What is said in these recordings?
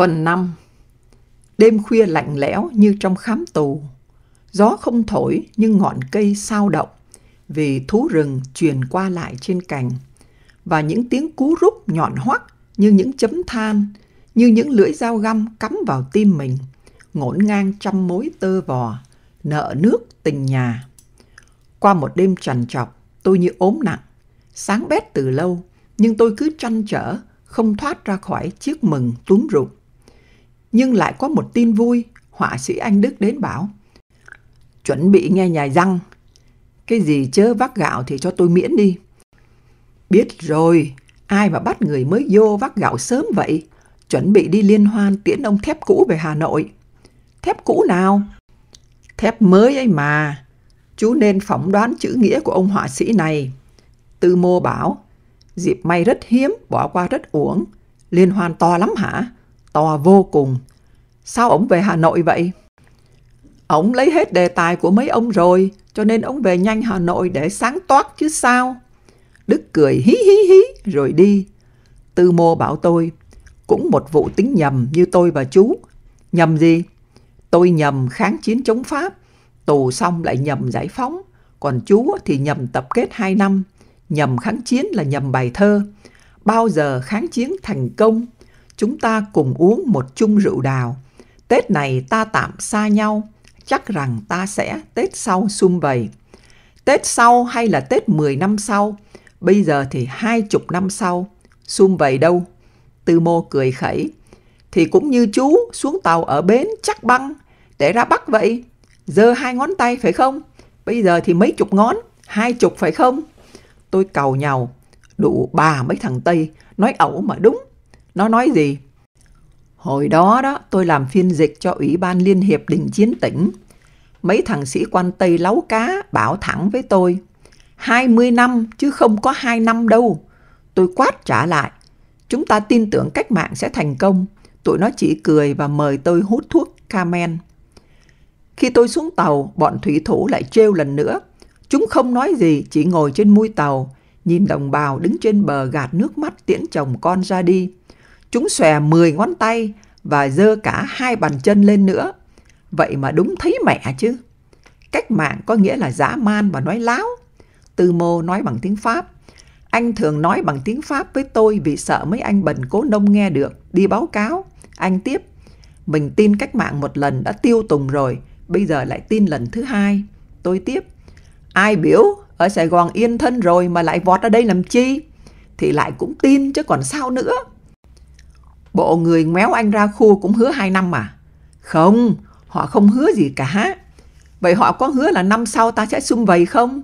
Phần 5 Đêm khuya lạnh lẽo như trong khám tù. Gió không thổi nhưng ngọn cây sao động vì thú rừng truyền qua lại trên cành. Và những tiếng cú rút nhọn hoắt như những chấm than, như những lưỡi dao găm cắm vào tim mình, ngổn ngang trăm mối tơ vò, nợ nước tình nhà. Qua một đêm trằn trọc, tôi như ốm nặng, sáng bét từ lâu, nhưng tôi cứ trăn trở, không thoát ra khỏi chiếc mừng túm rụng nhưng lại có một tin vui, họa sĩ Anh Đức đến bảo. Chuẩn bị nghe nhài răng, cái gì chớ vác gạo thì cho tôi miễn đi. Biết rồi, ai mà bắt người mới vô vác gạo sớm vậy, chuẩn bị đi liên hoan tiễn ông thép cũ về Hà Nội. Thép cũ nào? Thép mới ấy mà, chú nên phỏng đoán chữ nghĩa của ông họa sĩ này. Tư mô bảo, dịp may rất hiếm, bỏ qua rất uổng, liên hoan to lắm hả? to vô cùng. Sao ổng về Hà Nội vậy? Ổng lấy hết đề tài của mấy ông rồi, cho nên ổng về nhanh Hà Nội để sáng toát chứ sao. Đức cười hí hí hí rồi đi. Tư mô bảo tôi, cũng một vụ tính nhầm như tôi và chú. Nhầm gì? Tôi nhầm kháng chiến chống Pháp, tù xong lại nhầm giải phóng, còn chú thì nhầm tập kết 2 năm, nhầm kháng chiến là nhầm bài thơ. Bao giờ kháng chiến thành công chúng ta cùng uống một chung rượu đào. Tết này ta tạm xa nhau, chắc rằng ta sẽ Tết sau sum vầy. Tết sau hay là Tết 10 năm sau, bây giờ thì hai chục năm sau, sum vầy đâu? Tư mô cười khẩy. Thì cũng như chú xuống tàu ở bến chắc băng, để ra bắc vậy, giơ hai ngón tay phải không? Bây giờ thì mấy chục ngón, hai chục phải không? Tôi cầu nhau, đủ bà mấy thằng Tây, nói ẩu mà đúng nó nói gì? Hồi đó đó, tôi làm phiên dịch cho Ủy ban Liên hiệp Đình Chiến tỉnh. Mấy thằng sĩ quan Tây láu cá bảo thẳng với tôi. 20 năm chứ không có 2 năm đâu. Tôi quát trả lại. Chúng ta tin tưởng cách mạng sẽ thành công. Tụi nó chỉ cười và mời tôi hút thuốc Carmen. Khi tôi xuống tàu, bọn thủy thủ lại trêu lần nữa. Chúng không nói gì, chỉ ngồi trên mui tàu, nhìn đồng bào đứng trên bờ gạt nước mắt tiễn chồng con ra đi. Chúng xòe 10 ngón tay và dơ cả hai bàn chân lên nữa. Vậy mà đúng thấy mẹ chứ. Cách mạng có nghĩa là dã man và nói láo. Tư mô nói bằng tiếng Pháp. Anh thường nói bằng tiếng Pháp với tôi vì sợ mấy anh bần cố nông nghe được, đi báo cáo. Anh tiếp, mình tin cách mạng một lần đã tiêu tùng rồi, bây giờ lại tin lần thứ hai. Tôi tiếp, ai biểu ở Sài Gòn yên thân rồi mà lại vọt ra đây làm chi? Thì lại cũng tin chứ còn sao nữa. Bộ người méo anh ra khu cũng hứa 2 năm mà. Không, họ không hứa gì cả. Vậy họ có hứa là năm sau ta sẽ sum vầy không?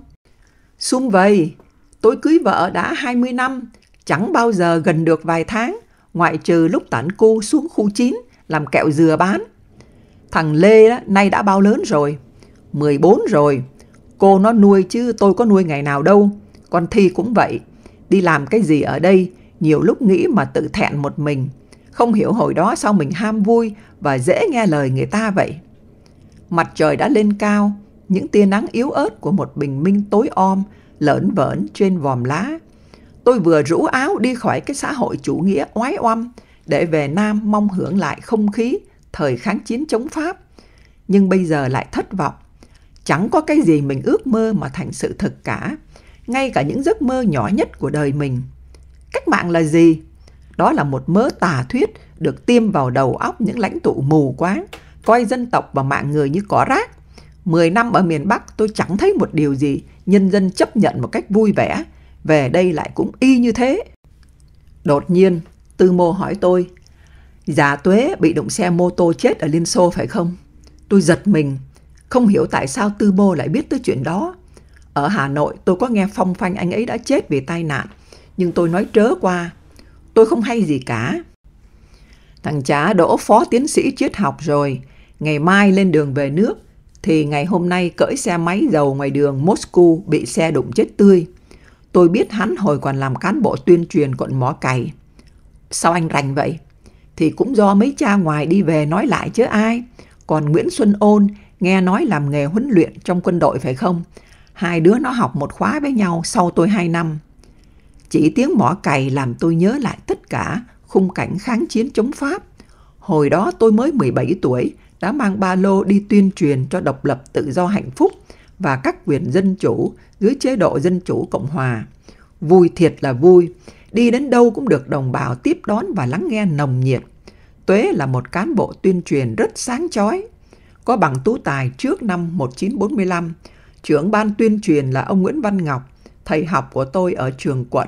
Sum vầy, tôi cưới vợ đã 20 năm, chẳng bao giờ gần được vài tháng, ngoại trừ lúc tản cu xuống khu 9 làm kẹo dừa bán. Thằng Lê đó, nay đã bao lớn rồi, 14 rồi. Cô nó nuôi chứ tôi có nuôi ngày nào đâu. Con Thi cũng vậy, đi làm cái gì ở đây, nhiều lúc nghĩ mà tự thẹn một mình. Không hiểu hồi đó sao mình ham vui và dễ nghe lời người ta vậy. Mặt trời đã lên cao, những tia nắng yếu ớt của một bình minh tối om lởn vởn trên vòm lá. Tôi vừa rũ áo đi khỏi cái xã hội chủ nghĩa oái oăm để về Nam mong hưởng lại không khí thời kháng chiến chống Pháp. Nhưng bây giờ lại thất vọng. Chẳng có cái gì mình ước mơ mà thành sự thật cả. Ngay cả những giấc mơ nhỏ nhất của đời mình. Cách mạng là gì? Đó là một mớ tà thuyết được tiêm vào đầu óc những lãnh tụ mù quáng, coi dân tộc và mạng người như cỏ rác. Mười năm ở miền Bắc tôi chẳng thấy một điều gì nhân dân chấp nhận một cách vui vẻ. Về đây lại cũng y như thế. Đột nhiên, Tư Mô hỏi tôi, Giả Tuế bị đụng xe mô tô chết ở Liên Xô phải không? Tôi giật mình, không hiểu tại sao Tư Mô lại biết tới chuyện đó. Ở Hà Nội tôi có nghe phong phanh anh ấy đã chết vì tai nạn, nhưng tôi nói trớ qua, tôi không hay gì cả. Thằng chả đỗ phó tiến sĩ triết học rồi, ngày mai lên đường về nước, thì ngày hôm nay cỡi xe máy dầu ngoài đường Moscow bị xe đụng chết tươi. Tôi biết hắn hồi còn làm cán bộ tuyên truyền quận Mó Cày. Sao anh rành vậy? Thì cũng do mấy cha ngoài đi về nói lại chứ ai. Còn Nguyễn Xuân Ôn nghe nói làm nghề huấn luyện trong quân đội phải không? Hai đứa nó học một khóa với nhau sau tôi hai năm. Chỉ tiếng mỏ cày làm tôi nhớ lại tất cả khung cảnh kháng chiến chống Pháp. Hồi đó tôi mới 17 tuổi, đã mang ba lô đi tuyên truyền cho độc lập tự do hạnh phúc và các quyền dân chủ dưới chế độ dân chủ Cộng hòa. Vui thiệt là vui, đi đến đâu cũng được đồng bào tiếp đón và lắng nghe nồng nhiệt. Tuế là một cán bộ tuyên truyền rất sáng chói, có bằng tú tài trước năm 1945. Trưởng ban tuyên truyền là ông Nguyễn Văn Ngọc, thầy học của tôi ở trường quận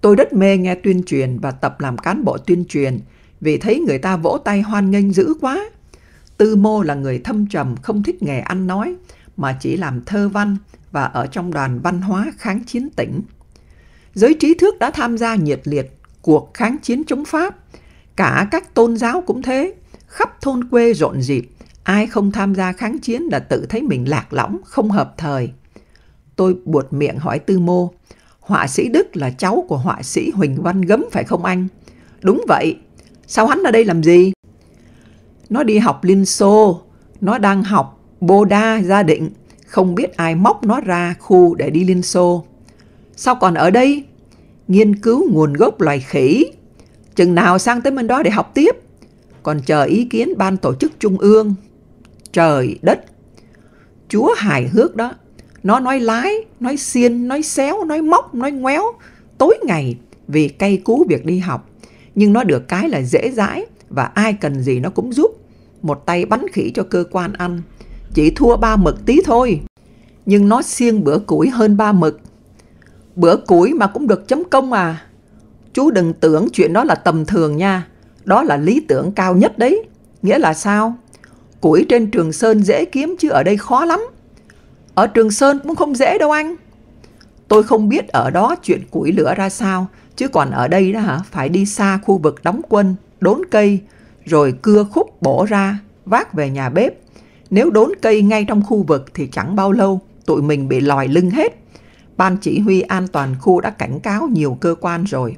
Tôi rất mê nghe tuyên truyền và tập làm cán bộ tuyên truyền vì thấy người ta vỗ tay hoan nghênh dữ quá. Tư mô là người thâm trầm không thích nghề ăn nói mà chỉ làm thơ văn và ở trong đoàn văn hóa kháng chiến tỉnh. Giới trí thức đã tham gia nhiệt liệt cuộc kháng chiến chống Pháp. Cả các tôn giáo cũng thế, khắp thôn quê rộn rịp, ai không tham gia kháng chiến là tự thấy mình lạc lõng, không hợp thời. Tôi buột miệng hỏi Tư Mô, họa sĩ Đức là cháu của họa sĩ Huỳnh Văn Gấm phải không anh? Đúng vậy. Sao hắn ở đây làm gì? Nó đi học Liên Xô, nó đang học Đa gia định, không biết ai móc nó ra khu để đi Liên Xô. Sao còn ở đây? Nghiên cứu nguồn gốc loài khỉ. Chừng nào sang tới bên đó để học tiếp? Còn chờ ý kiến ban tổ chức trung ương. Trời đất! Chúa hài hước đó, nó nói lái, nói xiên, nói xéo, nói móc, nói ngoéo, tối ngày vì cay cú việc đi học. Nhưng nó được cái là dễ dãi và ai cần gì nó cũng giúp. Một tay bắn khỉ cho cơ quan ăn. Chỉ thua ba mực tí thôi. Nhưng nó xiên bữa củi hơn ba mực. Bữa củi mà cũng được chấm công à. Chú đừng tưởng chuyện đó là tầm thường nha. Đó là lý tưởng cao nhất đấy. Nghĩa là sao? Củi trên Trường Sơn dễ kiếm chứ ở đây khó lắm. Ở Trường Sơn cũng không dễ đâu anh. Tôi không biết ở đó chuyện củi lửa ra sao, chứ còn ở đây đó hả, phải đi xa khu vực đóng quân, đốn cây, rồi cưa khúc bổ ra, vác về nhà bếp. Nếu đốn cây ngay trong khu vực thì chẳng bao lâu, tụi mình bị lòi lưng hết. Ban chỉ huy an toàn khu đã cảnh cáo nhiều cơ quan rồi.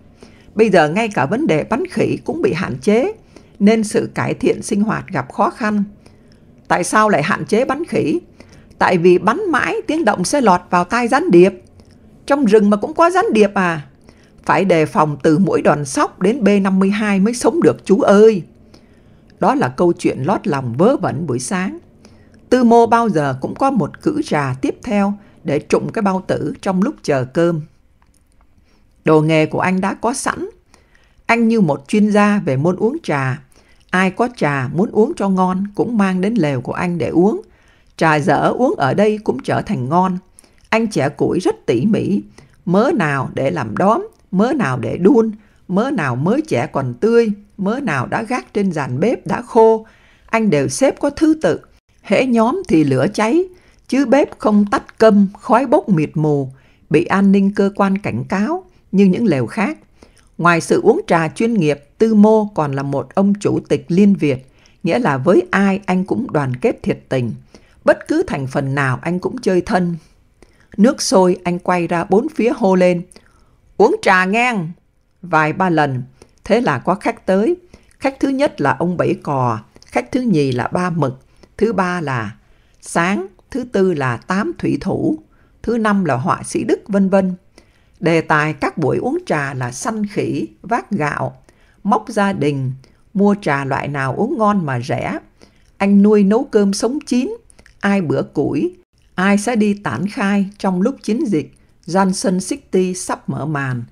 Bây giờ ngay cả vấn đề bánh khỉ cũng bị hạn chế, nên sự cải thiện sinh hoạt gặp khó khăn. Tại sao lại hạn chế bánh khỉ? Tại vì bắn mãi tiếng động sẽ lọt vào tai gián điệp. Trong rừng mà cũng có gián điệp à? Phải đề phòng từ mũi đoàn sóc đến B-52 mới sống được chú ơi. Đó là câu chuyện lót lòng vớ vẩn buổi sáng. Tư mô bao giờ cũng có một cữ trà tiếp theo để trụng cái bao tử trong lúc chờ cơm. Đồ nghề của anh đã có sẵn. Anh như một chuyên gia về môn uống trà. Ai có trà muốn uống cho ngon cũng mang đến lều của anh để uống Trà dở uống ở đây cũng trở thành ngon. Anh chẻ củi rất tỉ mỉ, mớ nào để làm đóm, mớ nào để đun, mớ nào mới chẻ còn tươi, mớ nào đã gác trên dàn bếp đã khô. Anh đều xếp có thứ tự, hễ nhóm thì lửa cháy, chứ bếp không tắt cơm khói bốc mịt mù, bị an ninh cơ quan cảnh cáo như những lều khác. Ngoài sự uống trà chuyên nghiệp, Tư Mô còn là một ông chủ tịch liên Việt, nghĩa là với ai anh cũng đoàn kết thiệt tình. Bất cứ thành phần nào anh cũng chơi thân. Nước sôi anh quay ra bốn phía hô lên. Uống trà ngang! Vài ba lần, thế là có khách tới. Khách thứ nhất là ông Bảy Cò, khách thứ nhì là Ba Mực, thứ ba là Sáng, thứ tư là Tám Thủy Thủ, thứ năm là Họa Sĩ Đức, vân vân. Đề tài các buổi uống trà là săn khỉ, vác gạo, móc gia đình, mua trà loại nào uống ngon mà rẻ. Anh nuôi nấu cơm sống chín, ai bữa củi, ai sẽ đi tản khai trong lúc chiến dịch Johnson City sắp mở màn,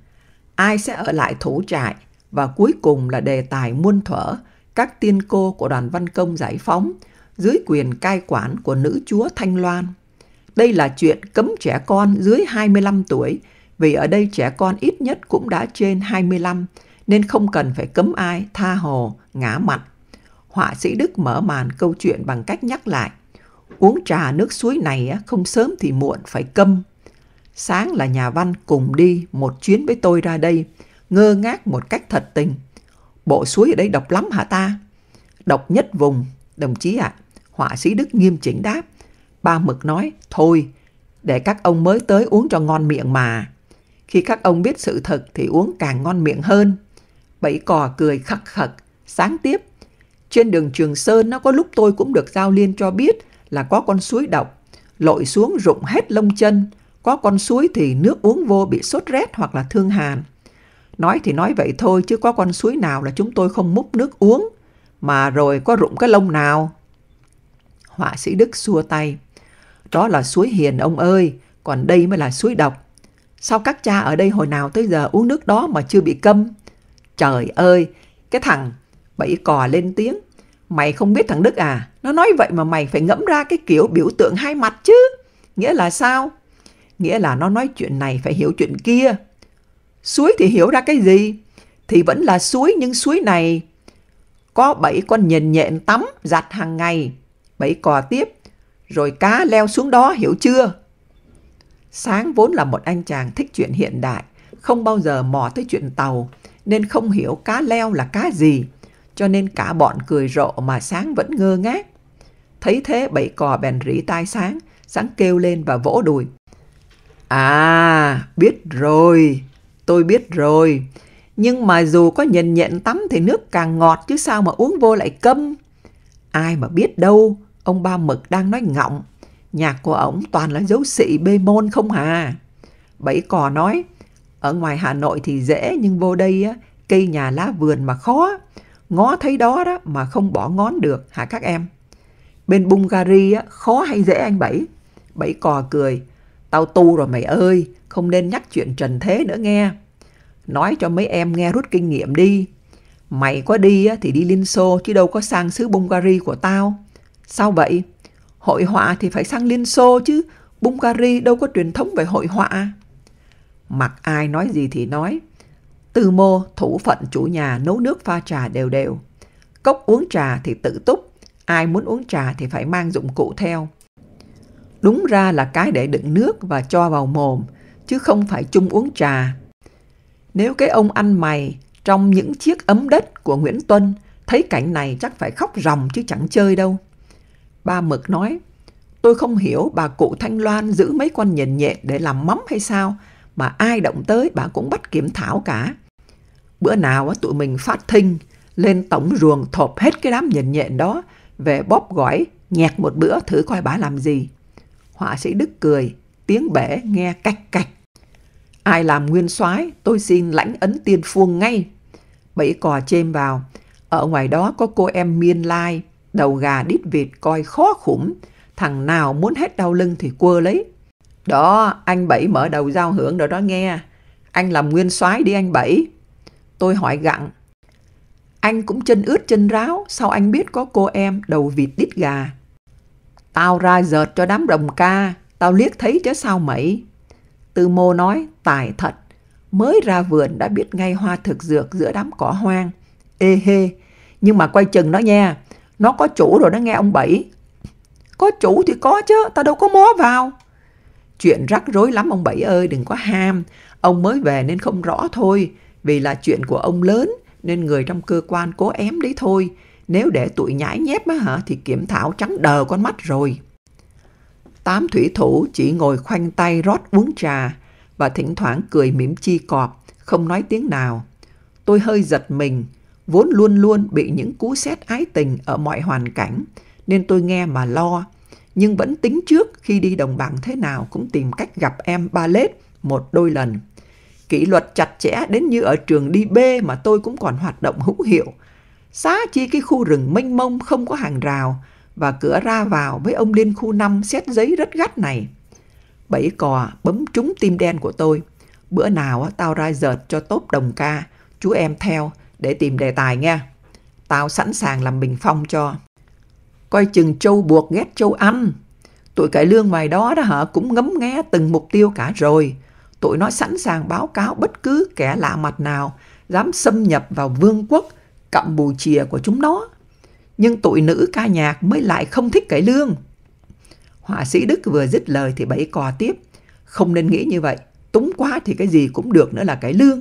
ai sẽ ở lại thủ trại và cuối cùng là đề tài muôn thuở các tiên cô của đoàn văn công giải phóng dưới quyền cai quản của nữ chúa Thanh Loan. Đây là chuyện cấm trẻ con dưới 25 tuổi vì ở đây trẻ con ít nhất cũng đã trên 25 nên không cần phải cấm ai tha hồ, ngã mặt. Họa sĩ Đức mở màn câu chuyện bằng cách nhắc lại uống trà nước suối này không sớm thì muộn phải câm. Sáng là nhà văn cùng đi một chuyến với tôi ra đây, ngơ ngác một cách thật tình. Bộ suối ở đây độc lắm hả ta? Độc nhất vùng, đồng chí ạ. À, họa sĩ Đức nghiêm chỉnh đáp. Ba Mực nói, thôi, để các ông mới tới uống cho ngon miệng mà. Khi các ông biết sự thật thì uống càng ngon miệng hơn. Bảy cò cười khắc khật, sáng tiếp. Trên đường Trường Sơn nó có lúc tôi cũng được Giao Liên cho biết là có con suối độc, lội xuống rụng hết lông chân, có con suối thì nước uống vô bị sốt rét hoặc là thương hàn. Nói thì nói vậy thôi chứ có con suối nào là chúng tôi không múc nước uống, mà rồi có rụng cái lông nào. Họa sĩ Đức xua tay. Đó là suối hiền ông ơi, còn đây mới là suối độc. Sao các cha ở đây hồi nào tới giờ uống nước đó mà chưa bị câm? Trời ơi, cái thằng bẫy cò lên tiếng Mày không biết thằng Đức à? Nó nói vậy mà mày phải ngẫm ra cái kiểu biểu tượng hai mặt chứ. Nghĩa là sao? Nghĩa là nó nói chuyện này phải hiểu chuyện kia. Suối thì hiểu ra cái gì? Thì vẫn là suối nhưng suối này có bảy con nhện nhện tắm giặt hàng ngày. Bảy cò tiếp. Rồi cá leo xuống đó hiểu chưa? Sáng vốn là một anh chàng thích chuyện hiện đại, không bao giờ mò tới chuyện tàu, nên không hiểu cá leo là cá gì cho nên cả bọn cười rộ mà sáng vẫn ngơ ngác. Thấy thế bảy cò bèn rỉ tai sáng, sáng kêu lên và vỗ đùi. À, biết rồi, tôi biết rồi. Nhưng mà dù có nhận nhện tắm thì nước càng ngọt chứ sao mà uống vô lại câm. Ai mà biết đâu, ông ba mực đang nói ngọng. Nhạc của ổng toàn là dấu sĩ bê môn không hà. Bảy cò nói, ở ngoài Hà Nội thì dễ nhưng vô đây á, cây nhà lá vườn mà khó ngó thấy đó đó mà không bỏ ngón được hả các em? Bên Bungary á, khó hay dễ anh Bảy? Bảy cò cười, tao tu rồi mày ơi, không nên nhắc chuyện trần thế nữa nghe. Nói cho mấy em nghe rút kinh nghiệm đi. Mày có đi á, thì đi Liên Xô chứ đâu có sang xứ Bungary của tao. Sao vậy? Hội họa thì phải sang Liên Xô chứ, Bungary đâu có truyền thống về hội họa. Mặc ai nói gì thì nói, tư mô thủ phận chủ nhà nấu nước pha trà đều đều. Cốc uống trà thì tự túc, ai muốn uống trà thì phải mang dụng cụ theo. Đúng ra là cái để đựng nước và cho vào mồm, chứ không phải chung uống trà. Nếu cái ông ăn mày trong những chiếc ấm đất của Nguyễn Tuân thấy cảnh này chắc phải khóc ròng chứ chẳng chơi đâu. Ba Mực nói, tôi không hiểu bà cụ Thanh Loan giữ mấy con nhện nhện để làm mắm hay sao mà ai động tới bà cũng bắt kiểm thảo cả. Bữa nào tụi mình phát thinh, lên tổng ruồng thộp hết cái đám nhện nhện đó, về bóp gỏi, nhẹt một bữa thử coi bà làm gì. Họa sĩ Đức cười, tiếng bể nghe cạch cạch. Ai làm nguyên soái tôi xin lãnh ấn tiên phuông ngay. bảy cò chêm vào, ở ngoài đó có cô em miên lai, đầu gà đít vịt coi khó khủng, thằng nào muốn hết đau lưng thì quơ lấy. Đó, anh Bảy mở đầu giao hưởng rồi đó nghe. Anh làm nguyên soái đi anh Bảy. Tôi hỏi gặng. Anh cũng chân ướt chân ráo, sao anh biết có cô em đầu vịt đít gà? Tao ra dợt cho đám đồng ca, tao liếc thấy chứ sao mẩy. Tư mô nói, tài thật, mới ra vườn đã biết ngay hoa thực dược giữa đám cỏ hoang. Ê hê, nhưng mà quay chừng nó nha, nó có chủ rồi đó nghe ông Bảy. Có chủ thì có chứ, tao đâu có mó vào. Chuyện rắc rối lắm ông Bảy ơi, đừng có ham. Ông mới về nên không rõ thôi. Vì là chuyện của ông lớn, nên người trong cơ quan cố ém đấy thôi. Nếu để tụi nhãi nhép á hả, thì kiểm thảo trắng đờ con mắt rồi. Tám thủy thủ chỉ ngồi khoanh tay rót uống trà và thỉnh thoảng cười mỉm chi cọp, không nói tiếng nào. Tôi hơi giật mình, vốn luôn luôn bị những cú sét ái tình ở mọi hoàn cảnh, nên tôi nghe mà lo nhưng vẫn tính trước khi đi đồng bằng thế nào cũng tìm cách gặp em ba lết một đôi lần. Kỷ luật chặt chẽ đến như ở trường đi B mà tôi cũng còn hoạt động hữu hiệu. Xá chi cái khu rừng mênh mông không có hàng rào và cửa ra vào với ông liên khu 5 xét giấy rất gắt này. Bảy cò bấm trúng tim đen của tôi. Bữa nào tao ra dợt cho tốt đồng ca, chú em theo để tìm đề tài nghe. Tao sẵn sàng làm bình phong cho coi chừng châu buộc ghét châu Anh. Tụi cải lương ngoài đó đó hả cũng ngấm nghe từng mục tiêu cả rồi. Tụi nó sẵn sàng báo cáo bất cứ kẻ lạ mặt nào dám xâm nhập vào vương quốc chìa của chúng nó. Nhưng tụi nữ ca nhạc mới lại không thích cải lương. Họa sĩ Đức vừa dứt lời thì bẫy cò tiếp. Không nên nghĩ như vậy. Túng quá thì cái gì cũng được nữa là cải lương.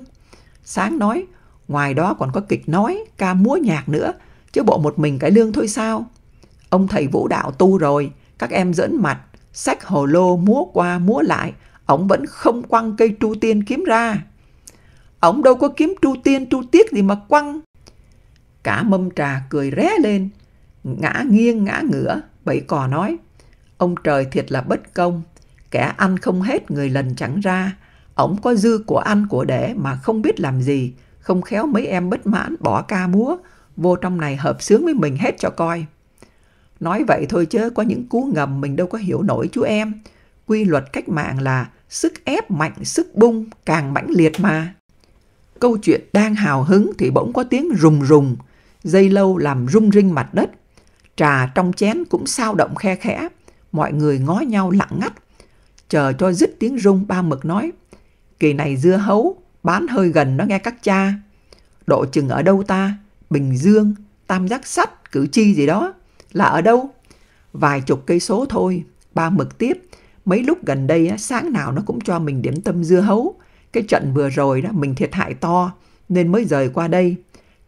Sáng nói, ngoài đó còn có kịch nói, ca múa nhạc nữa. Chứ bộ một mình cải lương thôi sao? Ông thầy vũ đạo tu rồi, các em dẫn mặt, sách hồ lô múa qua múa lại, ông vẫn không quăng cây tru tiên kiếm ra. Ông đâu có kiếm tru tiên tru tiết gì mà quăng. Cả mâm trà cười ré lên, ngã nghiêng ngã ngửa, bẫy cò nói. Ông trời thiệt là bất công, kẻ ăn không hết người lần chẳng ra. Ông có dư của ăn của để mà không biết làm gì, không khéo mấy em bất mãn bỏ ca múa, vô trong này hợp sướng với mình hết cho coi. Nói vậy thôi chứ có những cú ngầm mình đâu có hiểu nổi chú em. Quy luật cách mạng là sức ép mạnh sức bung càng mãnh liệt mà. Câu chuyện đang hào hứng thì bỗng có tiếng rùng rùng, dây lâu làm rung rinh mặt đất. Trà trong chén cũng sao động khe khẽ, mọi người ngó nhau lặng ngắt. Chờ cho dứt tiếng rung ba mực nói, kỳ này dưa hấu, bán hơi gần đó nghe các cha. Độ chừng ở đâu ta? Bình Dương, Tam Giác Sắt, Cử Chi gì đó. Là ở đâu? Vài chục cây số thôi, ba mực tiếp. Mấy lúc gần đây sáng nào nó cũng cho mình điểm tâm dưa hấu. Cái trận vừa rồi đó mình thiệt hại to nên mới rời qua đây.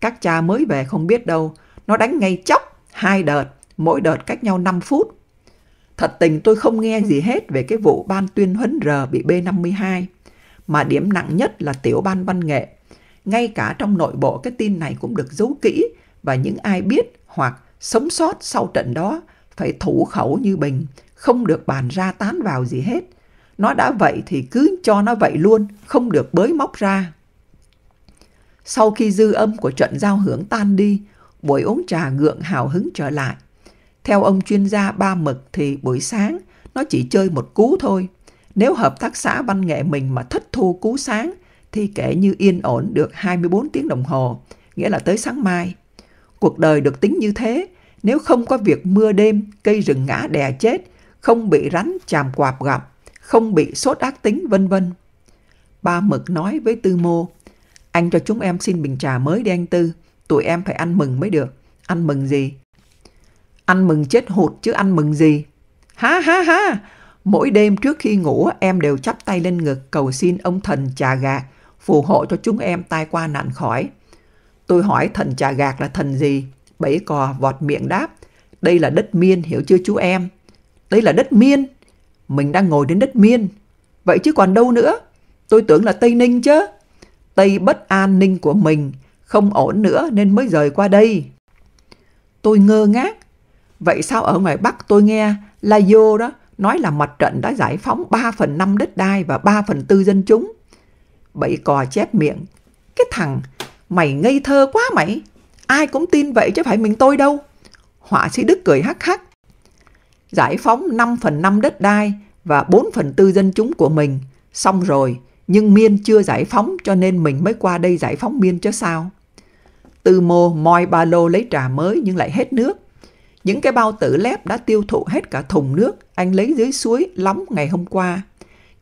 Các cha mới về không biết đâu, nó đánh ngay chóc, hai đợt, mỗi đợt cách nhau 5 phút. Thật tình tôi không nghe gì hết về cái vụ ban tuyên huấn R bị B52, mà điểm nặng nhất là tiểu ban văn nghệ. Ngay cả trong nội bộ cái tin này cũng được giấu kỹ và những ai biết hoặc Sống sót sau trận đó, phải thủ khẩu như bình, không được bàn ra tán vào gì hết. Nó đã vậy thì cứ cho nó vậy luôn, không được bới móc ra. Sau khi dư âm của trận giao hưởng tan đi, buổi uống trà gượng hào hứng trở lại. Theo ông chuyên gia ba mực thì buổi sáng nó chỉ chơi một cú thôi. Nếu hợp tác xã văn nghệ mình mà thất thu cú sáng thì kể như yên ổn được 24 tiếng đồng hồ, nghĩa là tới sáng mai. Cuộc đời được tính như thế, nếu không có việc mưa đêm, cây rừng ngã đè chết, không bị rắn chàm quạp gặp, không bị sốt ác tính vân vân. Ba Mực nói với Tư Mô, anh cho chúng em xin bình trà mới đi anh Tư, tụi em phải ăn mừng mới được. Ăn mừng gì? Ăn mừng chết hụt chứ ăn mừng gì? Ha ha ha! Mỗi đêm trước khi ngủ em đều chắp tay lên ngực cầu xin ông thần trà gà, phù hộ cho chúng em tai qua nạn khỏi. Tôi hỏi thần trà gạc là thần gì? Bảy cò vọt miệng đáp. Đây là đất miên, hiểu chưa chú em? Đây là đất miên. Mình đang ngồi đến đất miên. Vậy chứ còn đâu nữa? Tôi tưởng là Tây Ninh chứ. Tây bất an ninh của mình, không ổn nữa nên mới rời qua đây. Tôi ngơ ngác. Vậy sao ở ngoài Bắc tôi nghe là vô đó nói là mặt trận đã giải phóng 3 phần 5 đất đai và 3 phần 4 dân chúng. Bảy cò chép miệng. Cái thằng Mày ngây thơ quá mày. Ai cũng tin vậy chứ phải mình tôi đâu. Họa sĩ Đức cười hắc hắc. Giải phóng 5 phần 5 đất đai và 4 phần 4 dân chúng của mình. Xong rồi, nhưng Miên chưa giải phóng cho nên mình mới qua đây giải phóng Miên chứ sao. Tư mô moi ba lô lấy trà mới nhưng lại hết nước. Những cái bao tử lép đã tiêu thụ hết cả thùng nước anh lấy dưới suối lắm ngày hôm qua.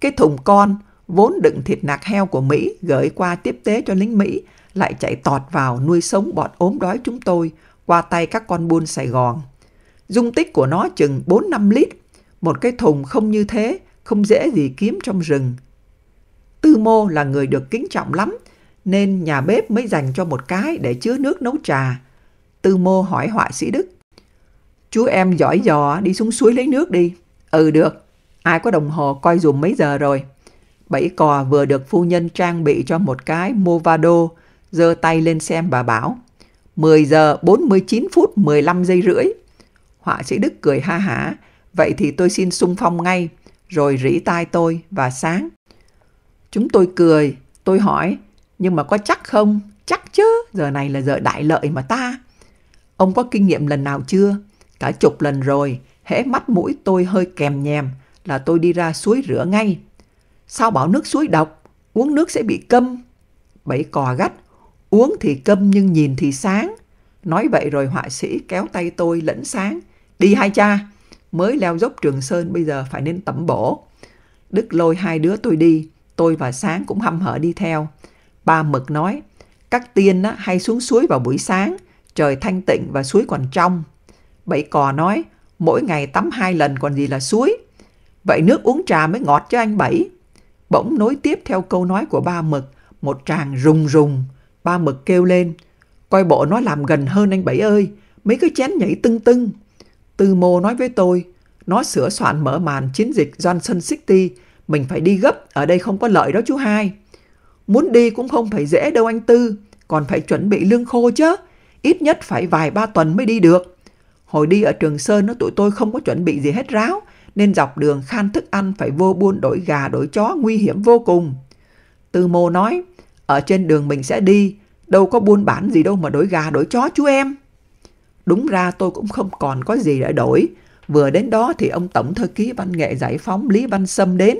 Cái thùng con vốn đựng thịt nạc heo của Mỹ gửi qua tiếp tế cho lính Mỹ lại chạy tọt vào nuôi sống bọn ốm đói chúng tôi qua tay các con buôn Sài Gòn. Dung tích của nó chừng 4-5 lít, một cái thùng không như thế, không dễ gì kiếm trong rừng. Tư mô là người được kính trọng lắm, nên nhà bếp mới dành cho một cái để chứa nước nấu trà. Tư mô hỏi họa sĩ Đức. Chú em giỏi giò đi xuống suối lấy nước đi. Ừ được, ai có đồng hồ coi dùm mấy giờ rồi. Bảy cò vừa được phu nhân trang bị cho một cái Movado giơ tay lên xem và báo 10 giờ 49 phút 15 giây rưỡi. Họa sĩ Đức cười ha hả, vậy thì tôi xin sung phong ngay, rồi rỉ tai tôi và sáng. Chúng tôi cười, tôi hỏi, nhưng mà có chắc không? Chắc chứ, giờ này là giờ đại lợi mà ta. Ông có kinh nghiệm lần nào chưa? Cả chục lần rồi, hễ mắt mũi tôi hơi kèm nhèm là tôi đi ra suối rửa ngay. Sao bảo nước suối độc, uống nước sẽ bị câm. Bẫy cò gắt, Uống thì câm nhưng nhìn thì sáng. Nói vậy rồi họa sĩ kéo tay tôi lẫn sáng. Đi hai cha, mới leo dốc Trường Sơn bây giờ phải nên tẩm bổ. Đức lôi hai đứa tôi đi, tôi và sáng cũng hâm hở đi theo. Ba mực nói, các tiên á, hay xuống suối vào buổi sáng, trời thanh tịnh và suối còn trong. Bảy cò nói, mỗi ngày tắm hai lần còn gì là suối. Vậy nước uống trà mới ngọt cho anh Bảy. Bỗng nối tiếp theo câu nói của ba mực, một tràng rùng rùng, Ba mực kêu lên, coi bộ nó làm gần hơn anh Bảy ơi, mấy cái chén nhảy tưng tưng. Tư mô nói với tôi, nó sửa soạn mở màn chiến dịch Johnson City, mình phải đi gấp, ở đây không có lợi đó chú hai. Muốn đi cũng không phải dễ đâu anh Tư, còn phải chuẩn bị lương khô chứ, ít nhất phải vài ba tuần mới đi được. Hồi đi ở Trường Sơn nó tụi tôi không có chuẩn bị gì hết ráo, nên dọc đường khan thức ăn phải vô buôn đổi gà đổi chó nguy hiểm vô cùng. Tư mô nói, ở trên đường mình sẽ đi, đâu có buôn bán gì đâu mà đổi gà đổi chó chú em. Đúng ra tôi cũng không còn có gì để đổi. Vừa đến đó thì ông Tổng Thư ký Văn nghệ Giải phóng Lý Văn Sâm đến.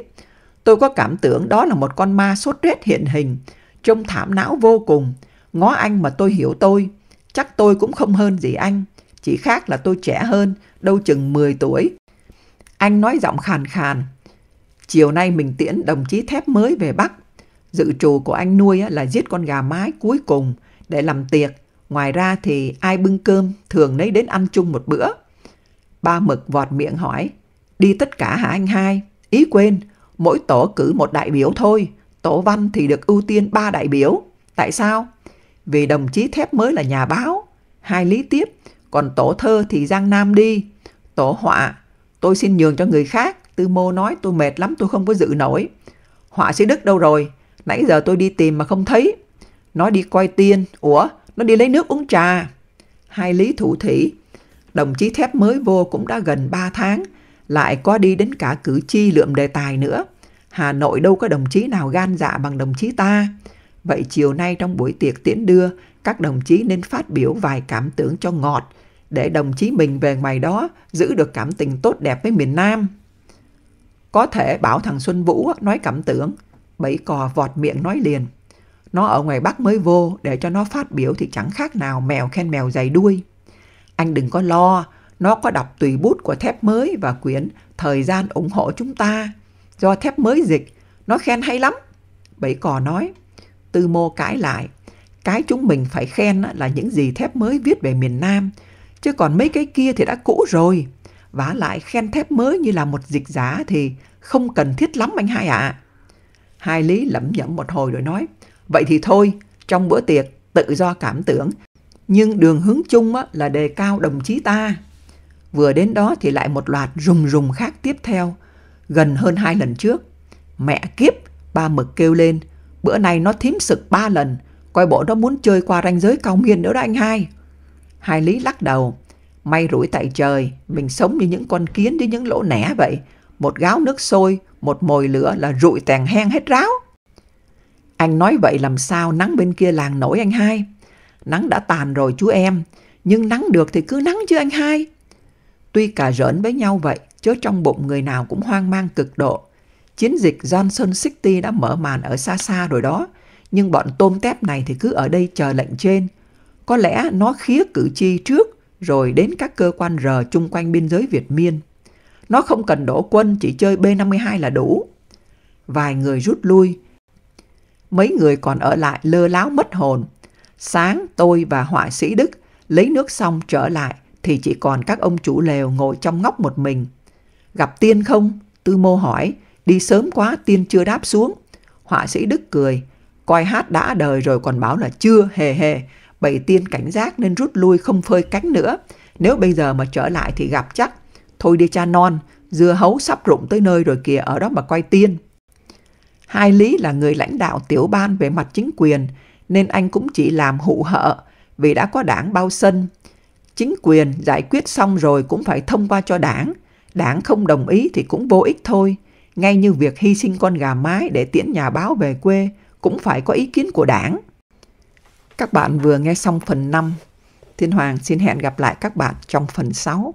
Tôi có cảm tưởng đó là một con ma sốt rét hiện hình, trông thảm não vô cùng. Ngó anh mà tôi hiểu tôi, chắc tôi cũng không hơn gì anh, chỉ khác là tôi trẻ hơn, đâu chừng 10 tuổi. Anh nói giọng khàn khàn, chiều nay mình tiễn đồng chí thép mới về Bắc, dự trù của anh nuôi là giết con gà mái cuối cùng để làm tiệc. Ngoài ra thì ai bưng cơm thường lấy đến ăn chung một bữa. Ba mực vọt miệng hỏi, đi tất cả hả anh hai? Ý quên, mỗi tổ cử một đại biểu thôi, tổ văn thì được ưu tiên ba đại biểu. Tại sao? Vì đồng chí thép mới là nhà báo. Hai lý tiếp, còn tổ thơ thì Giang Nam đi. Tổ họa, tôi xin nhường cho người khác, Tư Mô nói tôi mệt lắm tôi không có dự nổi. Họa sĩ Đức đâu rồi? Nãy giờ tôi đi tìm mà không thấy. Nó đi coi tiên. Ủa, nó đi lấy nước uống trà. Hai lý thủ thủy. Đồng chí thép mới vô cũng đã gần 3 tháng. Lại có đi đến cả cử tri lượm đề tài nữa. Hà Nội đâu có đồng chí nào gan dạ bằng đồng chí ta. Vậy chiều nay trong buổi tiệc tiễn đưa, các đồng chí nên phát biểu vài cảm tưởng cho ngọt, để đồng chí mình về ngoài đó giữ được cảm tình tốt đẹp với miền Nam. Có thể bảo thằng Xuân Vũ nói cảm tưởng, Bẫy cò vọt miệng nói liền. Nó ở ngoài Bắc mới vô, để cho nó phát biểu thì chẳng khác nào mèo khen mèo dày đuôi. Anh đừng có lo, nó có đọc tùy bút của thép mới và quyển Thời gian ủng hộ chúng ta. Do thép mới dịch, nó khen hay lắm. Bẫy cò nói, tư mô cãi lại, cái chúng mình phải khen là những gì thép mới viết về miền Nam, chứ còn mấy cái kia thì đã cũ rồi. Vả lại khen thép mới như là một dịch giả thì không cần thiết lắm anh hai ạ. À. Hai Lý lẩm nhẩm một hồi rồi nói, vậy thì thôi, trong bữa tiệc tự do cảm tưởng, nhưng đường hướng chung là đề cao đồng chí ta. Vừa đến đó thì lại một loạt rùng rùng khác tiếp theo, gần hơn hai lần trước. Mẹ kiếp, ba mực kêu lên, bữa nay nó thím sực ba lần, coi bộ nó muốn chơi qua ranh giới cao miên nữa đó anh hai. Hai Lý lắc đầu, may rủi tại trời, mình sống như những con kiến với những lỗ nẻ vậy, một gáo nước sôi một mồi lửa là rụi tàn hen hết ráo. Anh nói vậy làm sao nắng bên kia làng nổi anh hai? Nắng đã tàn rồi chú em, nhưng nắng được thì cứ nắng chứ anh hai. Tuy cả rỡn với nhau vậy, chớ trong bụng người nào cũng hoang mang cực độ. Chiến dịch Johnson City đã mở màn ở xa xa rồi đó, nhưng bọn tôm tép này thì cứ ở đây chờ lệnh trên. Có lẽ nó khía cử chi trước, rồi đến các cơ quan rờ chung quanh biên giới Việt Miên. Nó không cần đổ quân, chỉ chơi B-52 là đủ. Vài người rút lui. Mấy người còn ở lại lơ láo mất hồn. Sáng tôi và họa sĩ Đức lấy nước xong trở lại thì chỉ còn các ông chủ lều ngồi trong ngóc một mình. Gặp tiên không? Tư mô hỏi. Đi sớm quá tiên chưa đáp xuống. Họa sĩ Đức cười. Coi hát đã đời rồi còn bảo là chưa hề hề. Bầy tiên cảnh giác nên rút lui không phơi cánh nữa. Nếu bây giờ mà trở lại thì gặp chắc Thôi đi cha non, dưa hấu sắp rụng tới nơi rồi kìa ở đó mà quay tiên. Hai Lý là người lãnh đạo tiểu ban về mặt chính quyền, nên anh cũng chỉ làm hụ hợ vì đã có đảng bao sân. Chính quyền giải quyết xong rồi cũng phải thông qua cho đảng. Đảng không đồng ý thì cũng vô ích thôi. Ngay như việc hy sinh con gà mái để tiễn nhà báo về quê cũng phải có ý kiến của đảng. Các bạn vừa nghe xong phần 5. Thiên Hoàng xin hẹn gặp lại các bạn trong phần 6.